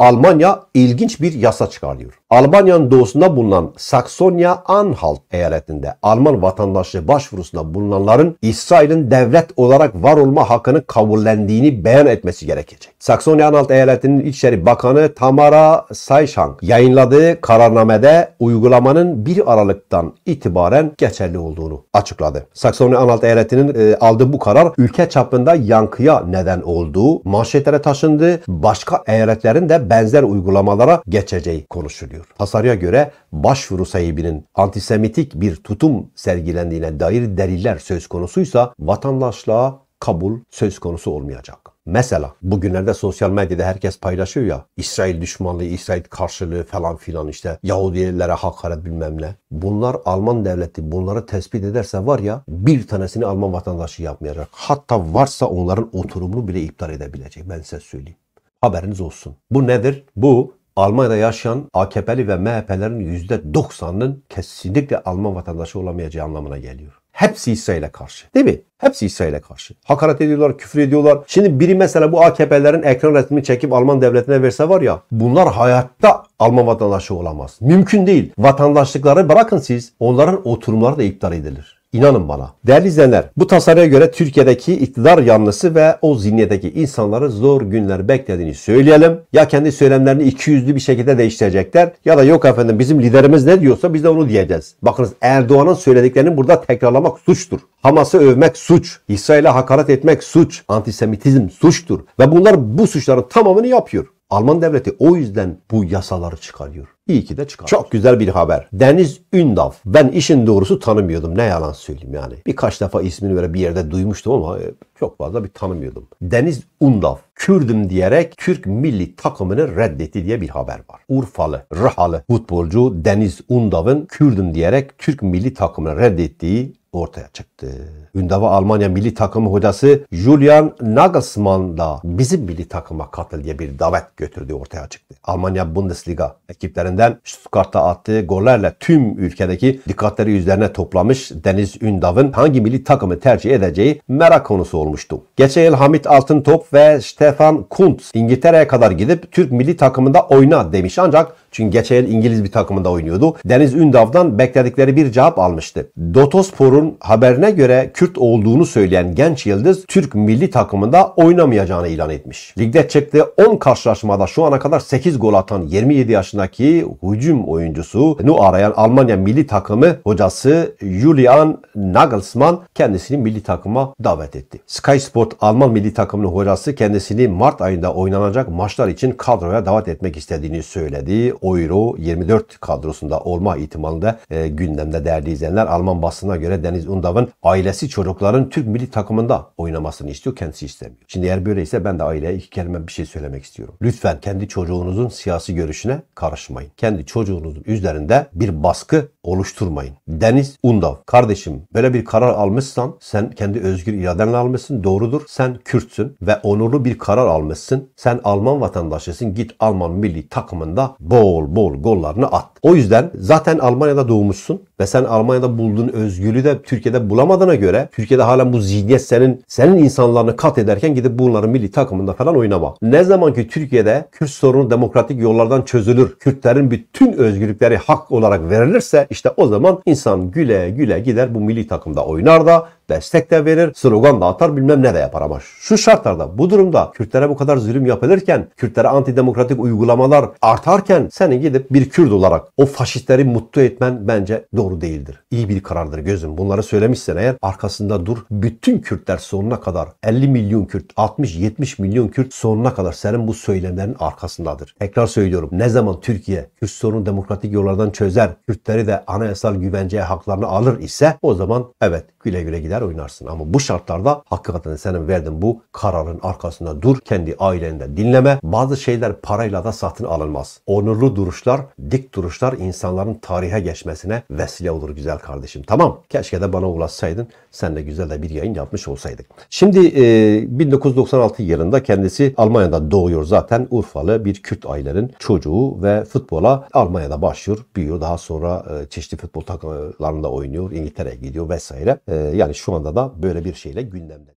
Almanya ilginç bir yasa çıkarıyor. Albanya'nın doğusunda bulunan Saksonya-Anhalt eyaletinde Alman vatandaşlığı başvurusunda bulunanların İsrail'in devlet olarak var olma hakkını kabullendiğini beyan etmesi gerekecek. Saksonya-Anhalt eyaletinin İçişleri Bakanı Tamara Sayşank yayınladığı kararnamede uygulamanın 1 Aralık'tan itibaren geçerli olduğunu açıkladı. Saksonya-Anhalt eyaletinin e, aldığı bu karar ülke çapında yankıya neden olduğu manşetlere taşındı. Başka eyaletlerin de benzer uygulamalara geçeceği konuşuluyor bulunuyor. Tasarıya göre başvuru sahibinin antisemitik bir tutum sergilendiğine dair deliller söz konusuysa vatandaşlığa kabul söz konusu olmayacak. Mesela bugünlerde sosyal medyada herkes paylaşıyor ya İsrail düşmanlığı, İsrail karşılığı falan filan işte Yahudilere hakaret bilmem ne. Bunlar Alman devleti bunları tespit ederse var ya bir tanesini Alman vatandaşı yapmayacak. Hatta varsa onların oturumunu bile iptal edebilecek ben size söyleyeyim. Haberiniz olsun. Bu nedir? Bu Almanya'da yaşayan AKP'li ve MHP'lerin %90'ının kesinlikle Alman vatandaşı olamayacağı anlamına geliyor. Hepsi İsa karşı. Değil mi? Hepsi İsa karşı. Hakaret ediyorlar, küfür ediyorlar. Şimdi biri mesela bu AKP'lerin ekran resmini çekip Alman devletine verse var ya bunlar hayatta Alman vatandaşı olamaz. Mümkün değil. Vatandaşlıkları bırakın siz. Onların oturumları da iptal edilir. İnanın bana. Değerli izleyenler, bu tasarıya göre Türkiye'deki iktidar yanlısı ve o zihniyedeki insanları zor günler beklediğini söyleyelim. Ya kendi söylemlerini iki yüzlü bir şekilde değiştirecekler ya da yok efendim bizim liderimiz ne diyorsa biz de onu diyeceğiz. Bakınız Erdoğan'ın söylediklerini burada tekrarlamak suçtur. Hamas'ı övmek suç, İsrail'e hakaret etmek suç, antisemitizm suçtur ve bunlar bu suçların tamamını yapıyor. Alman devleti o yüzden bu yasaları çıkarıyor. İyi ki de çıkarmış. Çok güzel bir haber. Deniz Ündav. Ben işin doğrusu tanımıyordum. Ne yalan söyleyeyim yani. Birkaç defa ismini böyle bir yerde duymuştum ama e, çok fazla bir tanımıyordum. Deniz Undav. Kürdüm diyerek Türk milli takımını reddetti diye bir haber var. Urfalı, Rahalı futbolcu Deniz Undav'ın Kürdüm diyerek Türk milli takımını reddettiği ortaya çıktı. Ündava Almanya milli takımı hocası Julian Nagelsmann da bizim milli takıma katıl diye bir davet götürdü ortaya çıktı. Almanya Bundesliga ekiplerinden Stuttgart'ta attığı gollerle tüm ülkedeki dikkatleri üzerine toplamış Deniz Ündav'ın hangi milli takımı tercih edeceği merak konusu olmuştu. Geçen yıl Hamit Altıntop ve Stefan Kuntz İngiltere'ye kadar gidip Türk milli takımında oyna demiş ancak çünkü geçen yıl İngiliz bir takımında oynuyordu. Deniz Ündav'dan bekledikleri bir cevap almıştı. Dotospor'un haberine göre Kürt olduğunu söyleyen genç yıldız Türk milli takımında oynamayacağını ilan etmiş. Ligde çıktığı 10 karşılaşmada şu ana kadar 8 gol atan 27 yaşındaki hücum oyuncusu nu arayan Almanya milli takımı hocası Julian Nagelsmann kendisini milli takıma davet etti. Sky Sport Alman milli takımının hocası kendisini Mart ayında oynanacak maçlar için kadroya davet etmek istediğini söyledi. Euro 24 kadrosunda olma ihtimalinde e, gündemde değerli izleyenler. Alman basına göre Deniz Undav'ın ailesi çocukların Türk milli takımında oynamasını istiyor. Kendisi istemiyor. Şimdi eğer böyleyse ben de aileye iki kelime bir şey söylemek istiyorum. Lütfen kendi çocuğunuzun siyasi görüşüne karışmayın. Kendi çocuğunuzun üzerinde bir baskı oluşturmayın. Deniz Undav kardeşim böyle bir karar almışsan sen kendi özgür iradenle almışsın doğrudur. Sen Kürtsün ve onurlu bir karar almışsın. Sen Alman vatandaşısın. Git Alman milli takımında boğ bol bol gollarını at. O yüzden zaten Almanya'da doğmuşsun ve sen Almanya'da bulduğun özgürlüğü de Türkiye'de bulamadığına göre Türkiye'de halen bu zihniyet senin senin insanlarını kat ederken gidip bunların milli takımında falan oynama. Ne zaman ki Türkiye'de Kürt sorunu demokratik yollardan çözülür. Kürtlerin bütün özgürlükleri hak olarak verilirse işte o zaman insan güle güle gider bu milli takımda oynar da destek de verir, slogan da atar bilmem ne de yapar ama şu şartlarda bu durumda Kürtlere bu kadar zulüm yapılırken, Kürtlere antidemokratik uygulamalar artarken seni gidip bir Kürt olarak o faşistleri mutlu etmen bence doğru doğru değildir. İyi bir karardır gözüm. Bunları söylemişsen eğer arkasında dur. Bütün Kürtler sonuna kadar 50 milyon Kürt, 60-70 milyon Kürt sonuna kadar senin bu söylemlerin arkasındadır. Tekrar söylüyorum. Ne zaman Türkiye Kürt sorunu demokratik yollardan çözer, Kürtleri de anayasal güvenceye haklarını alır ise o zaman evet güle güle gider oynarsın. Ama bu şartlarda hakikaten senin verdiğin bu kararın arkasında dur. Kendi ailende dinleme. Bazı şeyler parayla da satın alınmaz. Onurlu duruşlar, dik duruşlar insanların tarihe geçmesine vesile olur güzel kardeşim. Tamam. Keşke de bana ulaşsaydın. Sen de güzel de bir yayın yapmış olsaydık. Şimdi e, 1996 yılında kendisi Almanya'da doğuyor zaten. Urfalı bir Kürt ailenin çocuğu ve futbola Almanya'da başlıyor. Büyüyor. Daha sonra e, çeşitli futbol takımlarında oynuyor. İngiltere'ye gidiyor vesaire. Ee, yani şu anda da böyle bir şeyle gündemde.